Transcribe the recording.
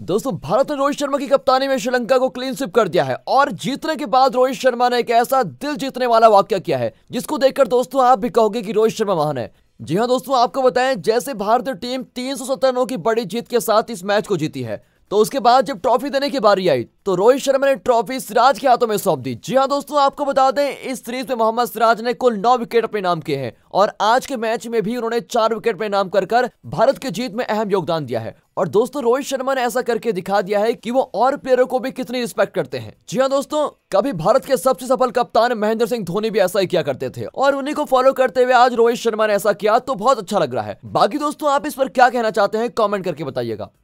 दोस्तों भारत ने रोहित शर्मा की कप्तानी में श्रीलंका को क्लीन स्विप कर दिया है और जीतने के बाद रोहित शर्मा ने एक ऐसा दिल जीतने वाला वाक्य किया है जिसको देखकर दोस्तों आप भी कहोगे कि रोहित शर्मा महान है जी हाँ दोस्तों आपको बताएं जैसे भारतीय टीम तीन सौ की बड़ी जीत के साथ इस मैच को जीती है तो उसके बाद जब ट्रॉफी देने की बारी आई तो रोहित शर्मा ने ट्रॉफी सिराज के हाथों में सौंप दी जी हाँ दोस्तों आपको बता दें इस सीरीज में मोहम्मद सिराज ने कुल नौ विकेट अपने नाम किए हैं और आज के मैच में भी उन्होंने चार विकेट अपने नाम कर कर भारत के जीत में अहम योगदान दिया है और दोस्तों रोहित शर्मा ने ऐसा करके दिखा दिया है कि वो और प्लेयरों को भी कितनी रिस्पेक्ट करते हैं जी हाँ दोस्तों कभी भारत के सबसे सफल कप्तान महेंद्र सिंह धोनी भी ऐसा ही किया करते थे और उन्हीं को फॉलो करते हुए आज रोहित शर्मा ने ऐसा किया तो बहुत अच्छा लग रहा है बाकी दोस्तों आप इस पर क्या कहना चाहते हैं कॉमेंट करके बताइएगा